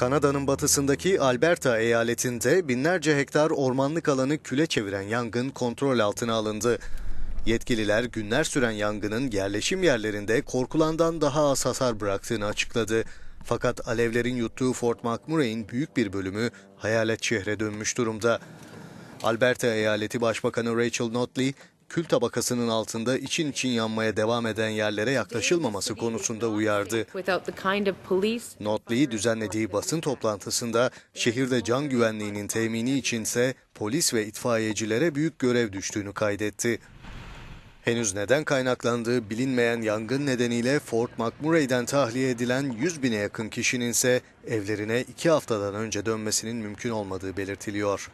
Kanada'nın batısındaki Alberta eyaletinde binlerce hektar ormanlık alanı küle çeviren yangın kontrol altına alındı. Yetkililer günler süren yangının yerleşim yerlerinde korkulandan daha az hasar bıraktığını açıkladı. Fakat alevlerin yuttuğu Fort McMurray'in büyük bir bölümü hayalet şehre dönmüş durumda. Alberta eyaleti başbakanı Rachel Notley, kül tabakasının altında için için yanmaya devam eden yerlere yaklaşılmaması konusunda uyardı. Notley'i düzenlediği basın toplantısında şehirde can güvenliğinin temini içinse polis ve itfaiyecilere büyük görev düştüğünü kaydetti. Henüz neden kaynaklandığı bilinmeyen yangın nedeniyle Fort McMurray'den tahliye edilen 100 bine yakın kişinin ise evlerine iki haftadan önce dönmesinin mümkün olmadığı belirtiliyor.